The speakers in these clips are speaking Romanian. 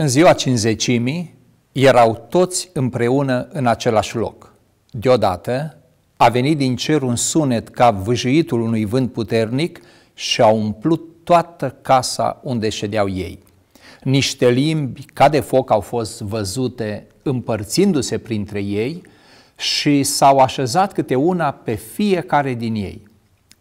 În ziua cinzecimii erau toți împreună în același loc. Deodată a venit din cer un sunet ca vâjuitul unui vânt puternic și a umplut toată casa unde ședeau ei. Niște limbi ca de foc au fost văzute împărțindu-se printre ei și s-au așezat câte una pe fiecare din ei.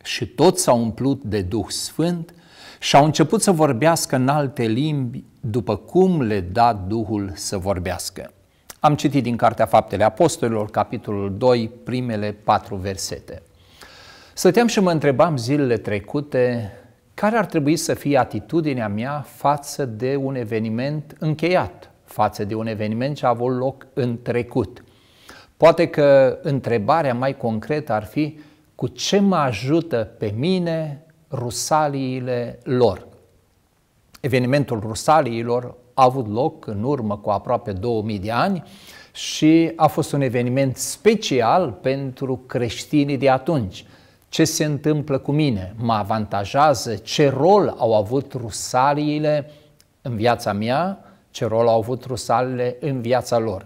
Și toți s-au umplut de Duh Sfânt și au început să vorbească în alte limbi după cum le da Duhul să vorbească. Am citit din Cartea Faptele Apostolilor, capitolul 2, primele patru versete. Stăteam și mă întrebam zilele trecute care ar trebui să fie atitudinea mea față de un eveniment încheiat, față de un eveniment ce a avut loc în trecut. Poate că întrebarea mai concretă ar fi cu ce mă ajută pe mine rusaliile lor. Evenimentul rusaliilor a avut loc în urmă cu aproape 2000 de ani și a fost un eveniment special pentru creștinii de atunci. Ce se întâmplă cu mine? Mă avantajează? Ce rol au avut rusaliile în viața mea? Ce rol au avut Rusaliile în viața lor?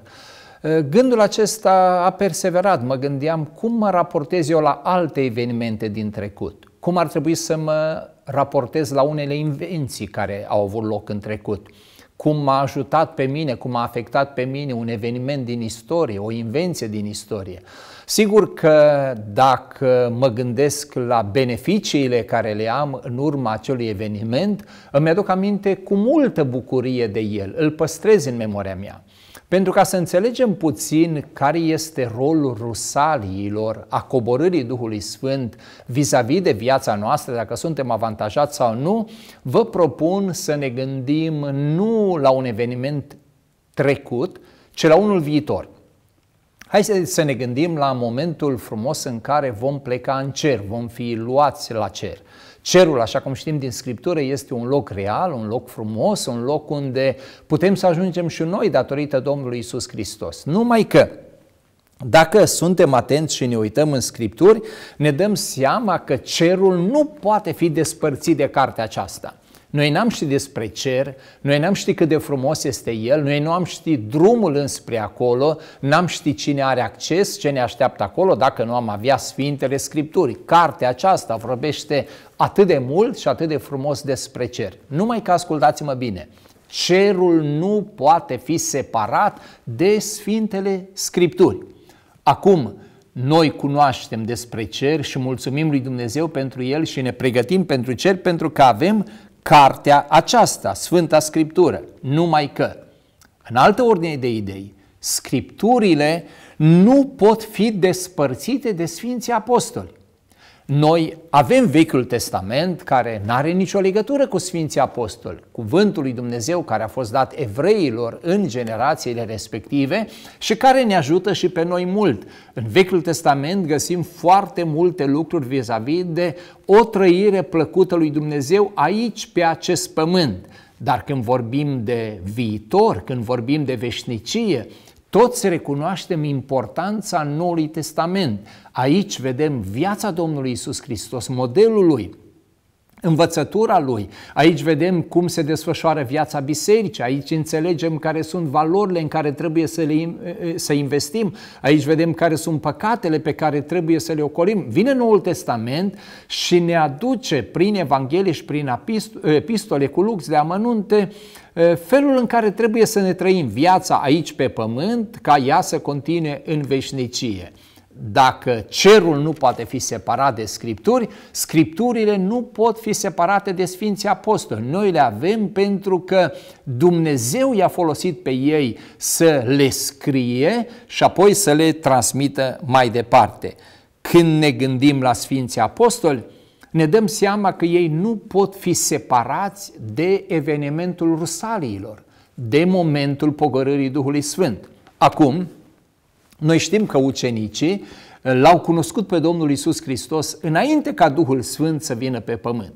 Gândul acesta a perseverat. Mă gândeam cum mă raportez eu la alte evenimente din trecut cum ar trebui să mă raportez la unele invenții care au avut loc în trecut cum m-a ajutat pe mine, cum m-a afectat pe mine un eveniment din istorie, o invenție din istorie. Sigur că dacă mă gândesc la beneficiile care le am în urma acelui eveniment, îmi aduc aminte cu multă bucurie de el, îl păstrez în memoria mea. Pentru ca să înțelegem puțin care este rolul rusaliilor, a coborârii Duhului Sfânt vis-a-vis -vis de viața noastră, dacă suntem avantajați sau nu, vă propun să ne gândim nu la un eveniment trecut, ci la unul viitor. Hai să, să ne gândim la momentul frumos în care vom pleca în cer, vom fi luați la cer. Cerul, așa cum știm din Scriptură, este un loc real, un loc frumos, un loc unde putem să ajungem și noi datorită Domnului Isus Hristos. Numai că dacă suntem atenți și ne uităm în Scripturi, ne dăm seama că cerul nu poate fi despărțit de cartea aceasta. Noi n-am ști despre cer, noi n-am ști cât de frumos este el, noi nu am ști drumul înspre acolo, n-am ști cine are acces, ce ne așteaptă acolo, dacă nu am avea Sfintele Scripturi. Cartea aceasta vorbește atât de mult și atât de frumos despre cer. Numai că ascultați-mă bine, cerul nu poate fi separat de Sfintele Scripturi. Acum, noi cunoaștem despre cer și mulțumim lui Dumnezeu pentru el și ne pregătim pentru cer pentru că avem cartea aceasta, Sfânta Scriptură, numai că, în altă ordine de idei, Scripturile nu pot fi despărțite de Sfinții Apostoli. Noi avem Vechiul Testament care nu are nicio legătură cu Sfinții Apostoli. Cuvântul lui Dumnezeu care a fost dat evreilor în generațiile respective și care ne ajută și pe noi mult. În Vechiul Testament găsim foarte multe lucruri vis-a-vis de o trăire plăcută lui Dumnezeu aici pe acest pământ. Dar când vorbim de viitor, când vorbim de veșnicie, toți recunoaștem importanța Noului Testament. Aici vedem viața Domnului Isus Hristos, modelul lui învățătura lui. Aici vedem cum se desfășoară viața bisericii, aici înțelegem care sunt valorile în care trebuie să, le, să investim, aici vedem care sunt păcatele pe care trebuie să le ocolim. Vine Noul Testament și ne aduce prin Evanghelie și prin epistole cu lux de amănunte felul în care trebuie să ne trăim viața aici pe pământ ca ea să continue în veșnicie. Dacă cerul nu poate fi separat de scripturi, scripturile nu pot fi separate de Sfinții Apostoli. Noi le avem pentru că Dumnezeu i-a folosit pe ei să le scrie și apoi să le transmită mai departe. Când ne gândim la Sfinții Apostoli, ne dăm seama că ei nu pot fi separați de evenimentul rusaliilor, de momentul pogorârii Duhului Sfânt. Acum, noi știm că ucenicii uh, l-au cunoscut pe Domnul Isus Hristos înainte ca Duhul Sfânt să vină pe pământ.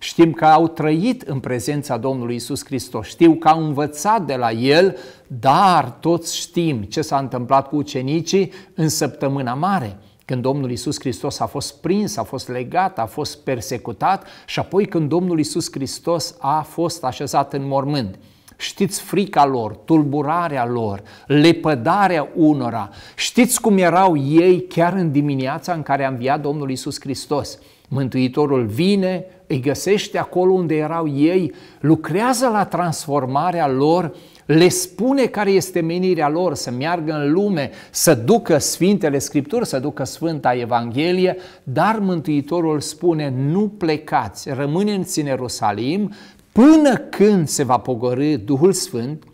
Știm că au trăit în prezența Domnului Isus Hristos, știu că au învățat de la El, dar toți știm ce s-a întâmplat cu ucenicii în săptămâna mare, când Domnul Isus Hristos a fost prins, a fost legat, a fost persecutat și apoi când Domnul Isus Hristos a fost așezat în mormânt. Știți frica lor, tulburarea lor, lepădarea unora. Știți cum erau ei chiar în dimineața în care a înviat Domnul Isus Hristos. Mântuitorul vine, îi găsește acolo unde erau ei, lucrează la transformarea lor, le spune care este menirea lor, să meargă în lume, să ducă Sfintele Scripturi, să ducă Sfânta Evanghelie, dar Mântuitorul spune, nu plecați, rămâneți în Ierusalim până când se va pogorâ Duhul Sfânt,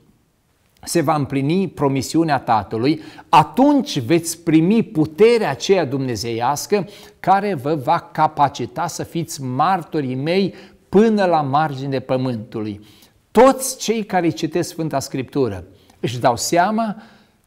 se va împlini promisiunea Tatălui, atunci veți primi puterea aceea dumnezeiască care vă va capacita să fiți martorii mei până la marginea pământului. Toți cei care citesc Sfânta Scriptură își dau seama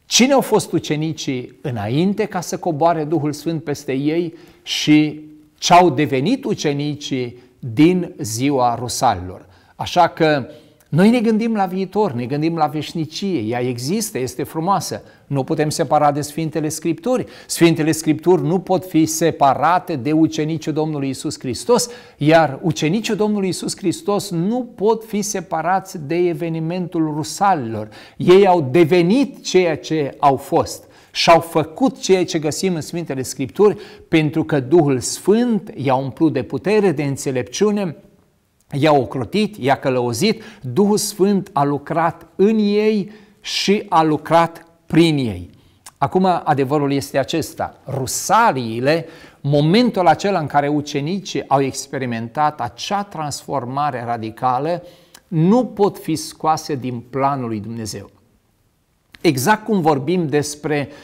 cine au fost ucenicii înainte ca să coboare Duhul Sfânt peste ei și ce au devenit ucenicii din ziua Rusalilor. Așa că noi ne gândim la viitor, ne gândim la veșnicie, ea există, este frumoasă. Nu putem separa de Sfintele Scripturi. Sfintele Scripturi nu pot fi separate de ucenicii Domnului Isus Hristos, iar ucenicii Domnului Isus Hristos nu pot fi separați de evenimentul rusalilor. Ei au devenit ceea ce au fost și-au făcut ceea ce găsim în Sfintele Scripturi pentru că Duhul Sfânt i-a umplut de putere, de înțelepciune, i-a ocrotit, i-a călăuzit, Duhul Sfânt a lucrat în ei și a lucrat prin ei. Acum adevărul este acesta, rusaliile, momentul acela în care ucenicii au experimentat acea transformare radicală, nu pot fi scoase din planul lui Dumnezeu. Exact cum vorbim despre uh,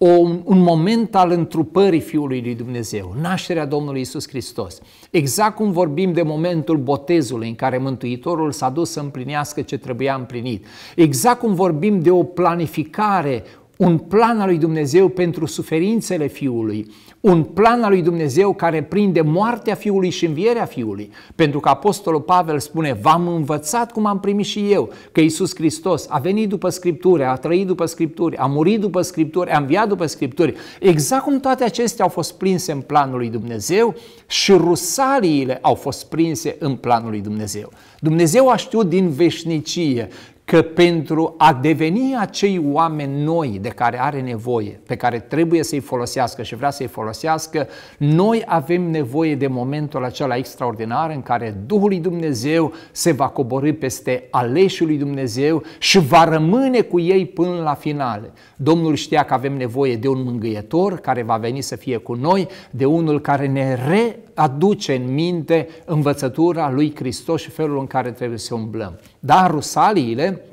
o, un moment al întrupării Fiului lui Dumnezeu, nașterea Domnului Isus Hristos. Exact cum vorbim de momentul botezului în care Mântuitorul s-a dus să împlinească ce trebuia împlinit. Exact cum vorbim de o planificare, un plan al lui Dumnezeu pentru suferințele Fiului, un plan al lui Dumnezeu care prinde moartea Fiului și învierea Fiului. Pentru că Apostolul Pavel spune, v-am învățat cum am primit și eu, că Iisus Hristos a venit după Scripturi, a trăit după Scripturi, a murit după Scripturi, a înviat după Scripturi. Exact cum toate acestea au fost prinse în planul lui Dumnezeu și rusaliile au fost prinse în planul lui Dumnezeu. Dumnezeu a știut din veșnicie că pentru a deveni acei oameni noi de care are nevoie, pe care trebuie să-i folosească și vrea să-i folosească, noi avem nevoie de momentul acela extraordinar în care Duhul lui Dumnezeu se va coborâ peste aleșul lui Dumnezeu și va rămâne cu ei până la final. Domnul știa că avem nevoie de un mângâietor care va veni să fie cu noi, de unul care ne re aduce în minte învățătura lui Hristos și felul în care trebuie să umblăm. Dar rusaliile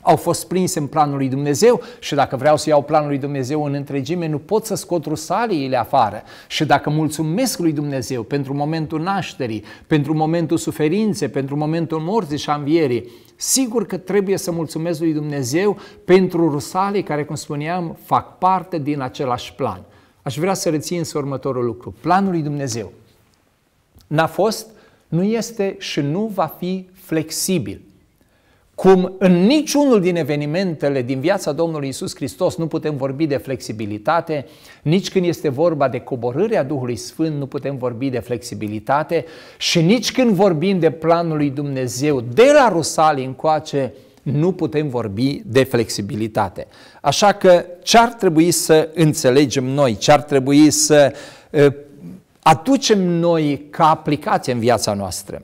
au fost prinse în planul lui Dumnezeu și dacă vreau să iau planul lui Dumnezeu în întregime, nu pot să scot rusaliile afară. Și dacă mulțumesc lui Dumnezeu pentru momentul nașterii, pentru momentul suferinței, pentru momentul morții și învierii, sigur că trebuie să mulțumesc lui Dumnezeu pentru rusalii care, cum spuneam, fac parte din același plan. Aș vrea să rețin următorul lucru. Planul lui Dumnezeu N-a fost, nu este și nu va fi flexibil. Cum în niciunul din evenimentele din viața Domnului Isus Hristos nu putem vorbi de flexibilitate, nici când este vorba de coborârea Duhului Sfânt nu putem vorbi de flexibilitate și nici când vorbim de planul lui Dumnezeu de la Rusali încoace, nu putem vorbi de flexibilitate. Așa că ce ar trebui să înțelegem noi, ce ar trebui să eh, aducem noi ca aplicație în viața noastră.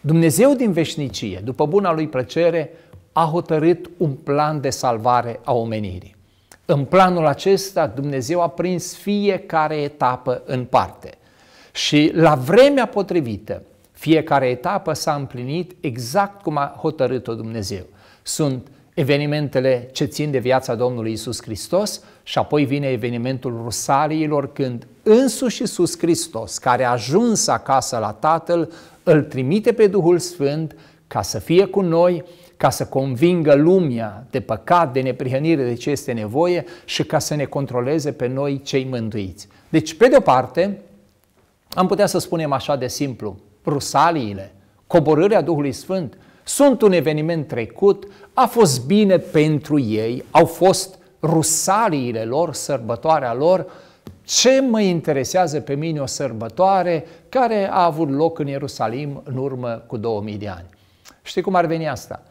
Dumnezeu din veșnicie, după buna lui plăcere, a hotărât un plan de salvare a omenirii. În planul acesta, Dumnezeu a prins fiecare etapă în parte. Și la vremea potrivită, fiecare etapă s-a împlinit exact cum a hotărât-o Dumnezeu. Sunt evenimentele ce țin de viața Domnului Isus Hristos și apoi vine evenimentul rusariilor când însuși Iisus Hristos, care a ajuns acasă la Tatăl, îl trimite pe Duhul Sfânt ca să fie cu noi, ca să convingă lumea de păcat, de neprihănire, de ce este nevoie și ca să ne controleze pe noi cei mântuiți. Deci, pe de-o parte, am putea să spunem așa de simplu, rusaliile, coborârea Duhului Sfânt, sunt un eveniment trecut, a fost bine pentru ei, au fost rusaliile lor, sărbătoarea lor, ce mă interesează pe mine o sărbătoare care a avut loc în Ierusalim în urmă cu 2000 de ani? Știi cum ar veni asta?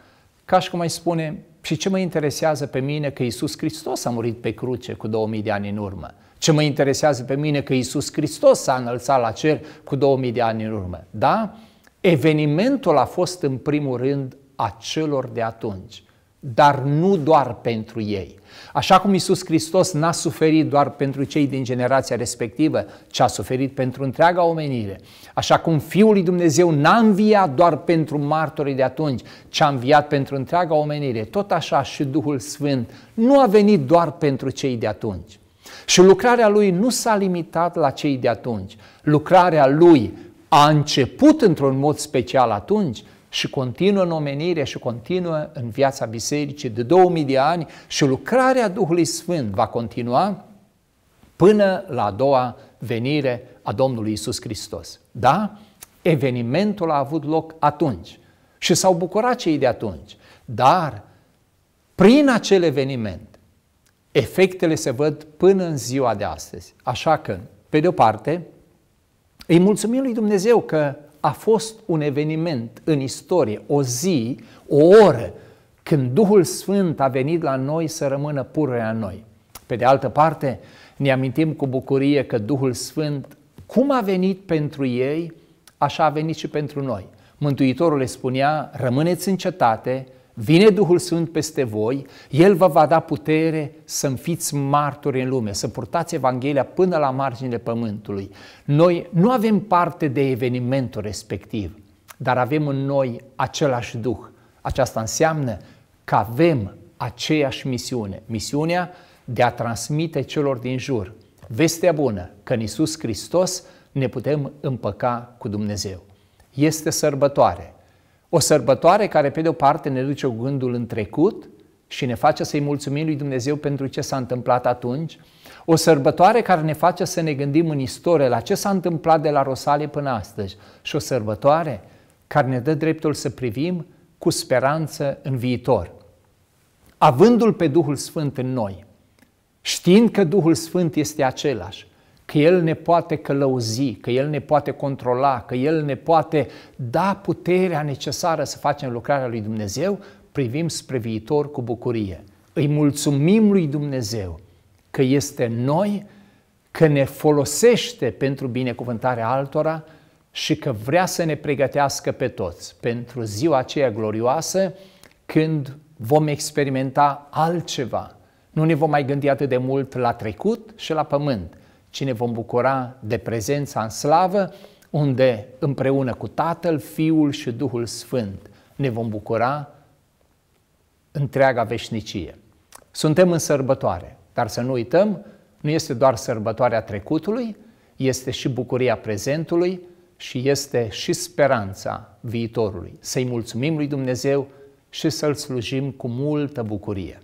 Ca și cum ai spune, și ce mă interesează pe mine că Isus Hristos a murit pe cruce cu 2000 de ani în urmă? Ce mă interesează pe mine că Isus Hristos s-a înălțat la cer cu 2000 de ani în urmă? Da? Evenimentul a fost în primul rând a celor de atunci dar nu doar pentru ei. Așa cum Isus Hristos n-a suferit doar pentru cei din generația respectivă, ci a suferit pentru întreaga omenire. Așa cum Fiul lui Dumnezeu n-a înviat doar pentru martorii de atunci, ci a înviat pentru întreaga omenire. Tot așa și Duhul Sfânt nu a venit doar pentru cei de atunci. Și lucrarea lui nu s-a limitat la cei de atunci. Lucrarea lui a început într-un mod special atunci, și continuă în omenire și continuă în viața bisericii de 2000 de ani și lucrarea Duhului Sfânt va continua până la a doua venire a Domnului Isus Hristos. Da? Evenimentul a avut loc atunci și s-au bucurat cei de atunci, dar prin acel eveniment efectele se văd până în ziua de astăzi. Așa că, pe de o parte, îi mulțumim lui Dumnezeu că a fost un eveniment în istorie, o zi, o oră, când Duhul Sfânt a venit la noi să rămână pururea în noi. Pe de altă parte, ne amintim cu bucurie că Duhul Sfânt, cum a venit pentru ei, așa a venit și pentru noi. Mântuitorul le spunea, rămâneți în cetate vine Duhul Sfânt peste voi, El vă va da putere să fiți martori în lume, să purtați Evanghelia până la marginile pământului. Noi nu avem parte de evenimentul respectiv, dar avem în noi același Duh. Aceasta înseamnă că avem aceeași misiune, misiunea de a transmite celor din jur vestea bună că în Iisus Hristos ne putem împăca cu Dumnezeu. Este sărbătoare, o sărbătoare care, pe de-o parte, ne duce gândul în trecut și ne face să-i mulțumim lui Dumnezeu pentru ce s-a întâmplat atunci. O sărbătoare care ne face să ne gândim în istorie la ce s-a întâmplat de la Rosale până astăzi. Și o sărbătoare care ne dă dreptul să privim cu speranță în viitor. Avându-L pe Duhul Sfânt în noi, știind că Duhul Sfânt este același, că El ne poate călăuzi, că El ne poate controla, că El ne poate da puterea necesară să facem lucrarea lui Dumnezeu, privim spre viitor cu bucurie. Îi mulțumim lui Dumnezeu că este noi, că ne folosește pentru binecuvântarea altora și că vrea să ne pregătească pe toți pentru ziua aceea glorioasă când vom experimenta altceva. Nu ne vom mai gândi atât de mult la trecut și la pământ, ci ne vom bucura de prezența în slavă, unde împreună cu Tatăl, Fiul și Duhul Sfânt ne vom bucura întreaga veșnicie. Suntem în sărbătoare, dar să nu uităm, nu este doar sărbătoarea trecutului, este și bucuria prezentului și este și speranța viitorului. Să-i mulțumim lui Dumnezeu și să-L slujim cu multă bucurie.